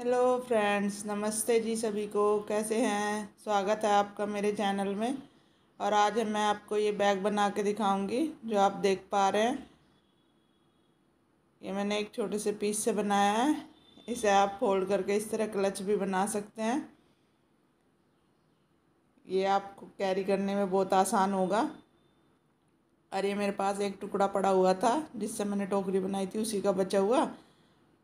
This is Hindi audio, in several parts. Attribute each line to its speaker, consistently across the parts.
Speaker 1: हेलो फ्रेंड्स नमस्ते जी सभी को कैसे हैं स्वागत है आपका मेरे चैनल में और आज मैं आपको ये बैग बना के दिखाऊंगी जो आप देख पा रहे हैं ये मैंने एक छोटे से पीस से बनाया है इसे आप फोल्ड करके इस तरह क्लच भी बना सकते हैं ये आपको कैरी करने में बहुत आसान होगा और ये मेरे पास एक टुकड़ा पड़ा हुआ था जिससे मैंने टोकरी बनाई थी उसी का बचा हुआ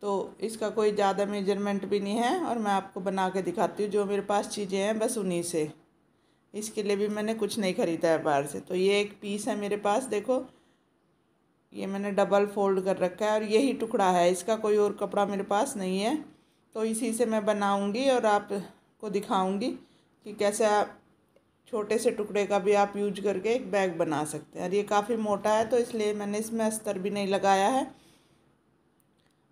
Speaker 1: तो इसका कोई ज़्यादा मेजरमेंट भी नहीं है और मैं आपको बना के दिखाती हूँ जो मेरे पास चीज़ें हैं बस उन्हीं से इसके लिए भी मैंने कुछ नहीं ख़रीदा है बाहर से तो ये एक पीस है मेरे पास देखो ये मैंने डबल फोल्ड कर रखा है और यही टुकड़ा है इसका कोई और कपड़ा मेरे पास नहीं है तो इसी से मैं बनाऊँगी और आपको दिखाऊँगी कि कैसे आप छोटे से टुकड़े का भी आप यूज करके एक बैग बना सकते हैं और ये काफ़ी मोटा है तो इसलिए मैंने इसमें अस्तर भी नहीं लगाया है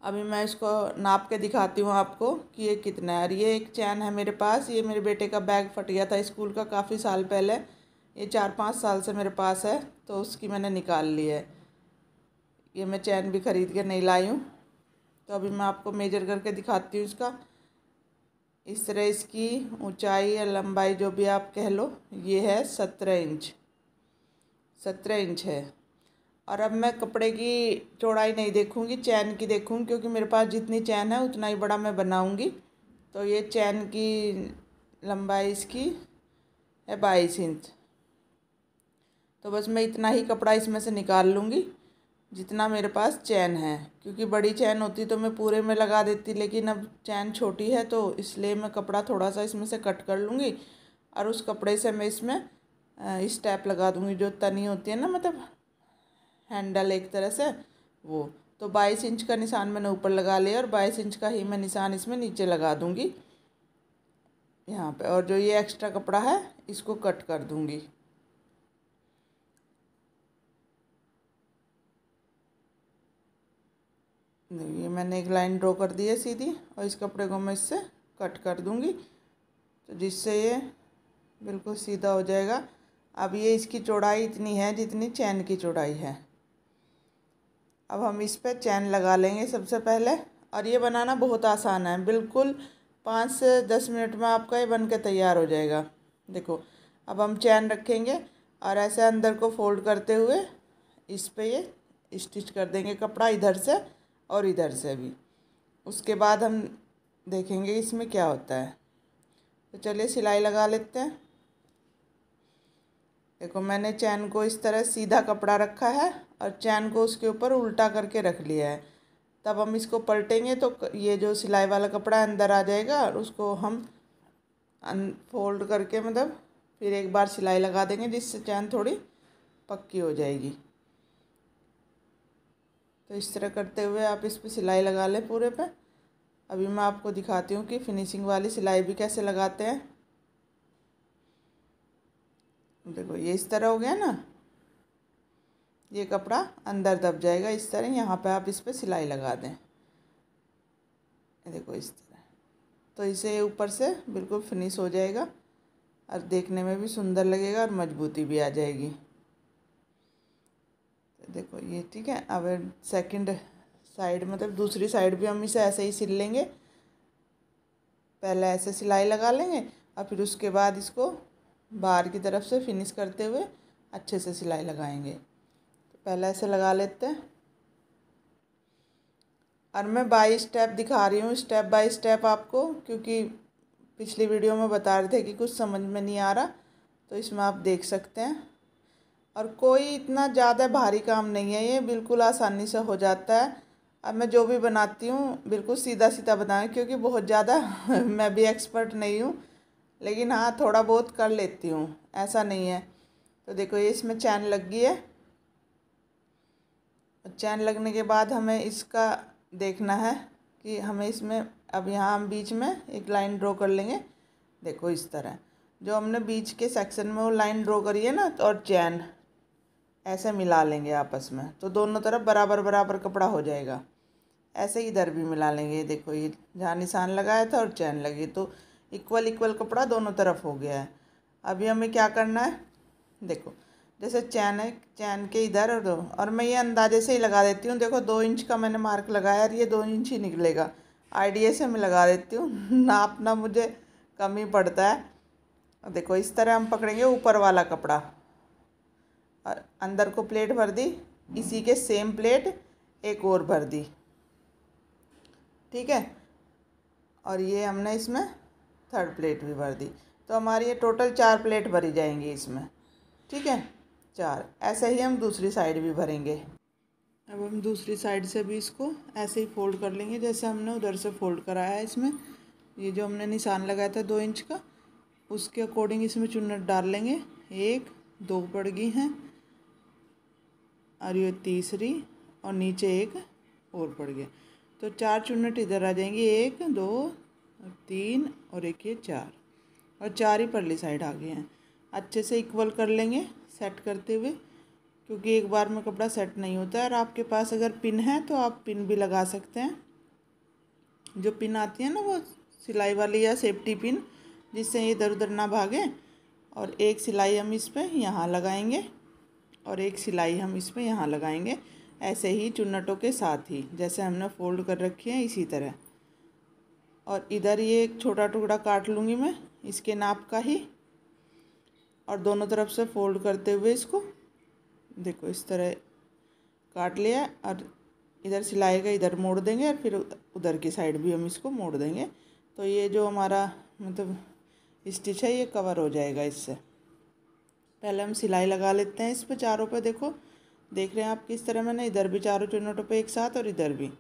Speaker 1: अभी मैं इसको नाप के दिखाती हूँ आपको कि ये कितना है और ये एक चैन है मेरे पास ये मेरे बेटे का बैग फट गया था स्कूल का काफ़ी साल पहले ये चार पाँच साल से मेरे पास है तो उसकी मैंने निकाल ली है ये मैं चैन भी ख़रीद के नहीं लाई हूँ तो अभी मैं आपको मेजर करके दिखाती हूँ इसका इस तरह इसकी ऊंचाई या लंबाई जो भी आप कह लो ये है सत्रह इंच सत्रह इंच है और अब मैं कपड़े की चौड़ाई नहीं देखूँगी चैन की देखूँगी क्योंकि मेरे पास जितनी चैन है उतना ही बड़ा मैं बनाऊँगी तो ये चैन की लंबाई इसकी है बाईस इंच तो बस मैं इतना ही कपड़ा इसमें से निकाल लूँगी जितना मेरे पास चैन है क्योंकि बड़ी चैन होती तो मैं पूरे में लगा देती लेकिन अब चैन छोटी है तो इसलिए मैं कपड़ा थोड़ा सा इसमें से कट कर लूँगी और उस कपड़े से मैं इसमें इस टैप लगा दूँगी जो तनी होती है ना मतलब हैंडल एक तरह से वो तो बाईस इंच का निशान मैंने ऊपर लगा लिया और बाईस इंच का ही मैं निशान इसमें नीचे लगा दूँगी यहाँ पे और जो ये एक्स्ट्रा कपड़ा है इसको कट कर दूँगी ये मैंने एक लाइन ड्रॉ कर दी है सीधी और इस कपड़े को मैं इससे कट कर दूँगी तो जिससे ये बिल्कुल सीधा हो जाएगा अब ये इसकी चौड़ाई इतनी है जितनी चैन की चौड़ाई है अब हम इस पर चैन लगा लेंगे सबसे पहले और ये बनाना बहुत आसान है बिल्कुल पाँच से दस मिनट में आपका ये बन के तैयार हो जाएगा देखो अब हम चैन रखेंगे और ऐसे अंदर को फोल्ड करते हुए इस पर ये स्टिच कर देंगे कपड़ा इधर से और इधर से भी उसके बाद हम देखेंगे इसमें क्या होता है तो चलिए सिलाई लगा लेते हैं देखो मैंने चैन को इस तरह सीधा कपड़ा रखा है और चैन को उसके ऊपर उल्टा करके रख लिया है तब हम इसको पलटेंगे तो ये जो सिलाई वाला कपड़ा अंदर आ जाएगा और उसको हम फोल्ड करके मतलब फिर एक बार सिलाई लगा देंगे जिससे चैन थोड़ी पक्की हो जाएगी तो इस तरह करते हुए आप इस पर सिलाई लगा लें पूरे पे अभी मैं आपको दिखाती हूँ कि फिनिशिंग वाली सिलाई भी कैसे लगाते हैं देखो ये इस तरह हो गया ना ये कपड़ा अंदर दब जाएगा इस तरह यहाँ पे आप इस पर सिलाई लगा दें देखो इस तरह तो इसे ऊपर से बिल्कुल फिनिश हो जाएगा और देखने में भी सुंदर लगेगा और मजबूती भी आ जाएगी देखो ये ठीक है अब सेकंड साइड मतलब दूसरी साइड भी हम इसे ऐसे ही सिल लेंगे पहले ऐसे सिलाई लगा लेंगे और फिर उसके बाद इसको बाहर की तरफ से फिनिश करते हुए अच्छे से सिलाई लगाएंगे तो पहले ऐसे लगा लेते हैं और मैं बाई स्टेप दिखा रही हूँ स्टेप बाय स्टेप आपको क्योंकि पिछली वीडियो में बता रहे थे कि कुछ समझ में नहीं आ रहा तो इसमें आप देख सकते हैं और कोई इतना ज़्यादा भारी काम नहीं है ये बिल्कुल आसानी से हो जाता है अब मैं जो भी बनाती हूँ बिल्कुल सीधा सीधा बनाएँ क्योंकि बहुत ज़्यादा मैं भी एक्सपर्ट नहीं हूँ लेकिन हाँ थोड़ा बहुत कर लेती हूँ ऐसा नहीं है तो देखो ये इसमें चैन लग गई है चैन लगने के बाद हमें इसका देखना है कि हमें इसमें अब यहाँ हम बीच में एक लाइन ड्रॉ कर लेंगे देखो इस तरह जो हमने बीच के सेक्शन में वो लाइन ड्रॉ करी है ना तो और चैन ऐसे मिला लेंगे आपस में तो दोनों तरफ बराबर बराबर कपड़ा हो जाएगा ऐसे इधर भी मिला लेंगे देखो ये जहाँ निशान लगाया था और चैन लगी तो इक्वल इक्वल कपड़ा दोनों तरफ हो गया है अभी हमें क्या करना है देखो जैसे चैन है चैन के इधर और दो और मैं ये अंदाजे से ही लगा देती हूँ देखो दो इंच का मैंने मार्क लगाया और ये दो इंच ही निकलेगा आइडिया से मैं लगा देती हूँ नापना मुझे कम ही पड़ता है देखो इस तरह हम पकड़ेंगे ऊपर वाला कपड़ा और अंदर को प्लेट भर दी इसी के सेम प्लेट एक और भर दी ठीक है और ये हमने इसमें थर्ड प्लेट भी भर दी तो हमारी ये टोटल चार प्लेट भरी जाएंगी इसमें ठीक है चार ऐसे ही हम दूसरी साइड भी भरेंगे अब हम दूसरी साइड से भी इसको ऐसे ही फोल्ड कर लेंगे जैसे हमने उधर से फोल्ड कराया है इसमें ये जो हमने निशान लगाया था दो इंच का उसके अकॉर्डिंग इसमें चुनट डाल लेंगे एक दो पड़ गई हैं और ये तीसरी और नीचे एक और पड़ गया तो चार चुनट इधर आ जाएंगी एक दो और तीन और एक ये चार और चार ही परली साइड आ गए हैं अच्छे से इक्वल कर लेंगे सेट करते हुए क्योंकि एक बार में कपड़ा सेट नहीं होता है और आपके पास अगर पिन है तो आप पिन भी लगा सकते हैं जो पिन आती है ना वो सिलाई वाली या सेफ्टी पिन जिससे ये इधर उधर ना भागे और एक सिलाई हम इस पर यहाँ लगाएंगे और एक सिलाई हम इस पर यहाँ लगाएंगे ऐसे ही चुन्नटों के साथ ही जैसे हमने फोल्ड कर रखी है इसी तरह और इधर ये एक छोटा टुकड़ा काट लूँगी मैं इसके नाप का ही और दोनों तरफ से फोल्ड करते हुए इसको देखो इस तरह काट लिया और इधर सिलाई का इधर मोड़ देंगे और फिर उधर की साइड भी हम इसको मोड़ देंगे तो ये जो हमारा मतलब स्टिच है ये कवर हो जाएगा इससे पहले हम सिलाई लगा लेते हैं इस पर चारों पे देखो देख रहे हैं आप किस तरह मैंने इधर भी चारों चुनौटों पे एक साथ और इधर भी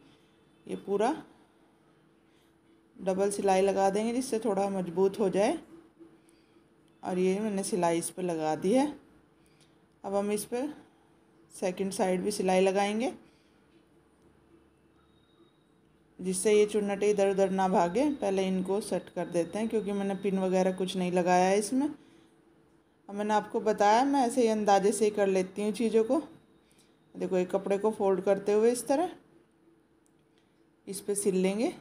Speaker 1: ये पूरा डबल सिलाई लगा देंगे जिससे थोड़ा मजबूत हो जाए और ये मैंने सिलाई इस पर लगा दी है अब हम इस पर सेकंड साइड भी सिलाई लगाएंगे जिससे ये चुन्नटे इधर उधर ना भागे पहले इनको सेट कर देते हैं क्योंकि मैंने पिन वगैरह कुछ नहीं लगाया है इसमें अब मैंने आपको बताया मैं ऐसे ही अंदाजे से ही कर लेती हूँ चीज़ों को देखो एक कपड़े को फोल्ड करते हुए इस तरह इस पर सिल लेंगे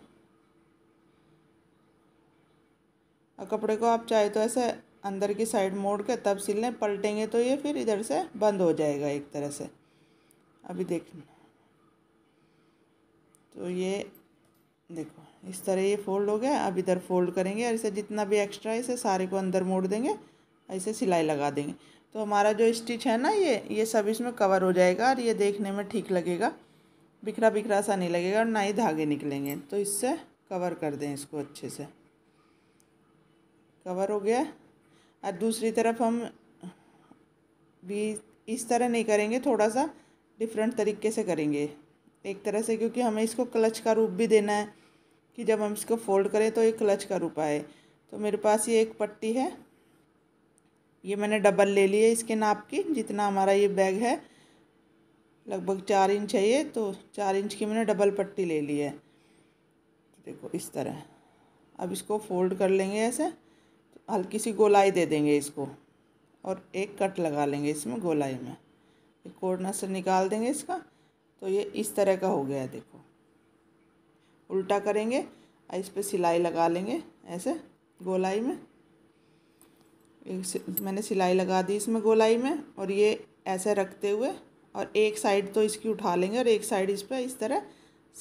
Speaker 1: और कपड़े को आप चाहे तो ऐसे अंदर की साइड मोड़ के तब सिल लें पलटेंगे तो ये फिर इधर से बंद हो जाएगा एक तरह से अभी देख तो ये देखो इस तरह ये फोल्ड हो गया अब इधर फोल्ड करेंगे और इसे जितना भी एक्स्ट्रा है इसे सारे को अंदर मोड़ देंगे ऐसे सिलाई लगा देंगे तो हमारा जो स्टिच है ना ये ये सब इसमें कवर हो जाएगा और ये देखने में ठीक लगेगा बिखरा बिखरा सा नहीं लगेगा और ना ही धागे निकलेंगे तो इससे कवर कर दें इसको अच्छे से कवर हो गया और दूसरी तरफ हम भी इस तरह नहीं करेंगे थोड़ा सा डिफरेंट तरीके से करेंगे एक तरह से क्योंकि हमें इसको क्लच का रूप भी देना है कि जब हम इसको फोल्ड करें तो ये क्लच का रूप आए तो मेरे पास ये एक पट्टी है ये मैंने डबल ले ली है इसके नाप की जितना हमारा ये बैग है लगभग चार इंच है ये तो चार इंच की मैंने डबल पट्टी ले ली है देखो इस तरह अब इसको फोल्ड कर लेंगे ऐसे हल्की सी गोलाई दे देंगे इसको और एक कट लगा लेंगे इसमें गोलाई में एक कोर्नर से निकाल देंगे इसका तो ये इस तरह का हो गया देखो उल्टा करेंगे और इस पर सिलाई लगा लेंगे ऐसे गोलाई में एक मैंने सिलाई लगा दी इसमें गोलाई में और ये ऐसे रखते हुए और एक साइड तो इसकी उठा लेंगे और एक साइड इस पर इस तरह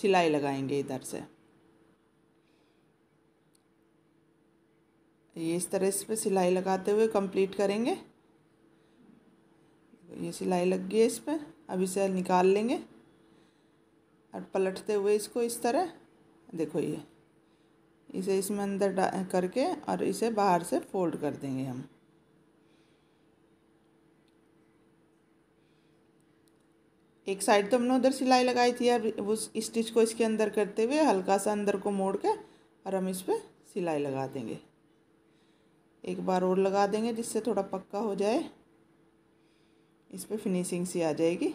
Speaker 1: सिलाई लगाएंगे इधर से ये इस तरह इस पर सिलाई लगाते हुए कंप्लीट करेंगे ये सिलाई लग गई है इस पर अब इसे निकाल लेंगे और पलटते हुए इसको इस तरह देखो ये इसे इसमें अंदर करके और इसे बाहर से फोल्ड कर देंगे हम एक साइड तो हमने उधर सिलाई लगाई थी अब उस स्टिच को इसके अंदर करते हुए हल्का सा अंदर को मोड़ के और हम इस पर सिलाई लगा देंगे एक बार और लगा देंगे जिससे थोड़ा पक्का हो जाए इस पर फिनिशिंग सी आ जाएगी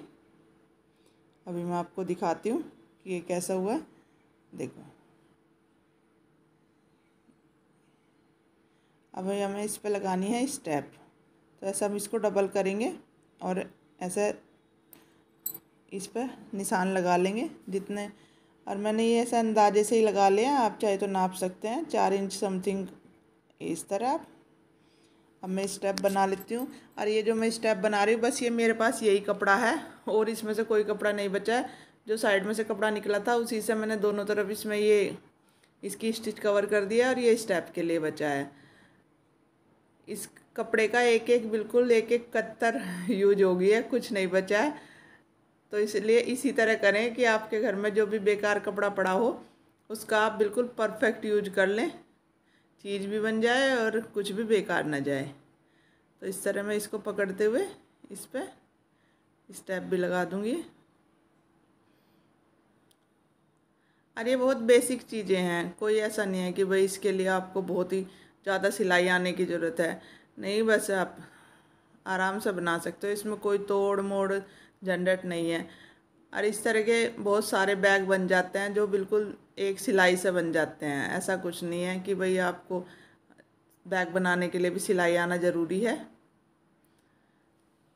Speaker 1: अभी मैं आपको दिखाती हूँ कि ये कैसा हुआ है देखो अब हमें इस पर लगानी है स्टेप तो ऐसा हम इसको डबल करेंगे और ऐसे इस पर निशान लगा लेंगे जितने और मैंने ये ऐसा अंदाजे से ही लगा लिया आप चाहे तो नाप सकते हैं चार इंच समथिंग इस तरह आप अब मैं स्टेप बना लेती हूँ और ये जो मैं स्टेप बना रही हूँ बस ये मेरे पास यही कपड़ा है और इसमें से कोई कपड़ा नहीं बचा है जो साइड में से कपड़ा निकला था उसी से मैंने दोनों तरफ इसमें ये इसकी स्टिच कवर कर दिया और ये स्टेप के लिए बचा है इस कपड़े का एक एक बिल्कुल एक एक कत्तर यूज हो गई है कुछ नहीं बचा है तो इसलिए इसी तरह करें कि आपके घर में जो भी बेकार कपड़ा पड़ा हो उसका आप बिल्कुल परफेक्ट यूज कर लें चीज़ भी बन जाए और कुछ भी बेकार ना जाए तो इस तरह मैं इसको पकड़ते हुए इस पर स्टेप भी लगा दूंगी और ये बहुत बेसिक चीज़ें हैं कोई ऐसा नहीं है कि भाई इसके लिए आपको बहुत ही ज़्यादा सिलाई आने की ज़रूरत है नहीं बस आप आराम से बना सकते हो इसमें कोई तोड़ मोड़ झंझट नहीं है और इस तरह के बहुत सारे बैग बन जाते हैं जो बिल्कुल एक सिलाई से बन जाते हैं ऐसा कुछ नहीं है कि भाई आपको बैग बनाने के लिए भी सिलाई आना ज़रूरी है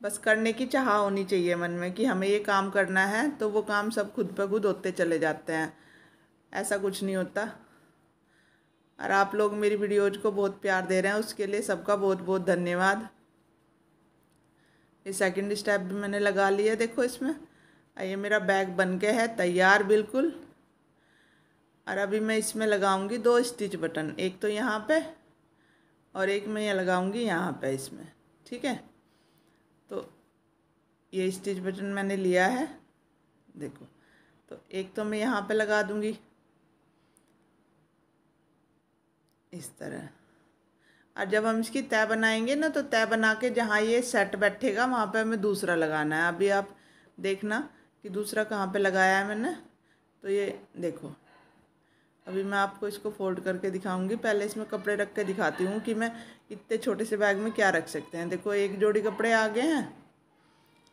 Speaker 1: बस करने की चाह होनी चाहिए मन में कि हमें ये काम करना है तो वो काम सब खुद ब खुद होते चले जाते हैं ऐसा कुछ नहीं होता और आप लोग मेरी वीडियोज को बहुत प्यार दे रहे हैं उसके लिए सबका बहुत बहुत धन्यवाद ये सेकंड स्टेप भी मैंने लगा लिया देखो इसमें ये मेरा बैग बन के है तैयार बिल्कुल और अभी मैं इसमें लगाऊंगी दो स्टिच बटन एक तो यहाँ पे और एक मैं ये लगाऊंगी यहाँ पे इसमें ठीक है तो ये स्टिच बटन मैंने लिया है देखो तो एक तो मैं यहाँ पे लगा दूंगी इस तरह और जब हम इसकी तय बनाएंगे ना तो तय बना के जहाँ ये सेट बैठेगा वहाँ पे हमें दूसरा लगाना है अभी आप देखना कि दूसरा कहाँ पे लगाया है मैंने तो ये देखो अभी मैं आपको इसको फोल्ड करके दिखाऊंगी पहले इसमें कपड़े रख के दिखाती हूँ कि मैं इतने छोटे से बैग में क्या रख सकते हैं देखो एक जोड़ी कपड़े आ गए हैं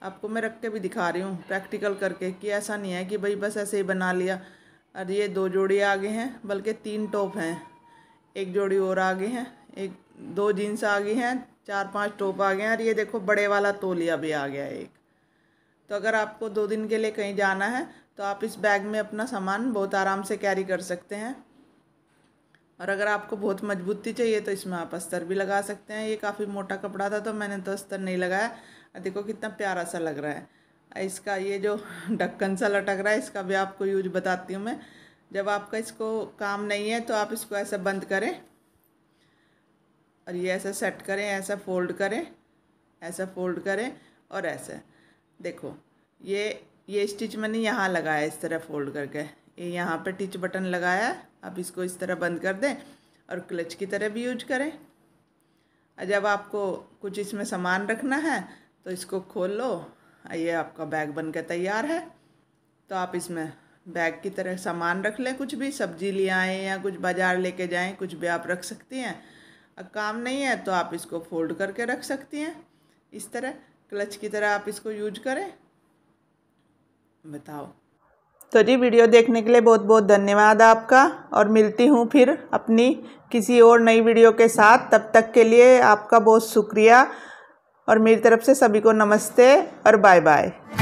Speaker 1: आपको मैं रख के भी दिखा रही हूँ प्रैक्टिकल करके कि ऐसा नहीं है कि भाई बस ऐसे ही बना लिया और ये दो जोड़ी आ गए हैं बल्कि तीन टॉप हैं एक जोड़ी और आ गए हैं एक दो जीन्स आ गई हैं चार पांच टॉप आ गए हैं और ये देखो बड़े वाला तोलिया भी आ गया एक तो अगर आपको दो दिन के लिए कहीं जाना है तो आप इस बैग में अपना सामान बहुत आराम से कैरी कर सकते हैं और अगर आपको बहुत मजबूती चाहिए तो इसमें आप अस्तर भी लगा सकते हैं ये काफ़ी मोटा कपड़ा था तो मैंने तो अस्तर नहीं लगाया देखो कितना प्यारा सा लग रहा है इसका ये जो ढक्कन सा लटक रहा है इसका भी आपको यूज बताती हूँ मैं जब आपका इसको काम नहीं है तो आप इसको ऐसा बंद करें और ये ऐसा सेट करें ऐसा फोल्ड करें ऐसा फोल्ड करें और ऐसे देखो ये ये स्टिच मैंने यहाँ लगाया इस तरह फोल्ड करके ये यहाँ पर टिच बटन लगाया अब इसको इस तरह बंद कर दें और क्लच की तरह भी यूज करें जब आपको कुछ इसमें सामान रखना है तो इसको खोल लो ये आपका बैग बन के तैयार है तो आप इसमें बैग की तरह सामान रख लें कुछ भी सब्जी ले आएँ या कुछ बाज़ार लेके जाएं कुछ भी आप रख सकती हैं काम नहीं है तो आप इसको फोल्ड करके रख सकती हैं इस तरह क्लच की तरह आप इसको यूज करें बताओ तो जी वीडियो देखने के लिए बहुत बहुत धन्यवाद आपका और मिलती हूँ फिर अपनी किसी और नई वीडियो के साथ तब तक के लिए आपका बहुत शुक्रिया और मेरी तरफ से सभी को नमस्ते और बाय बाय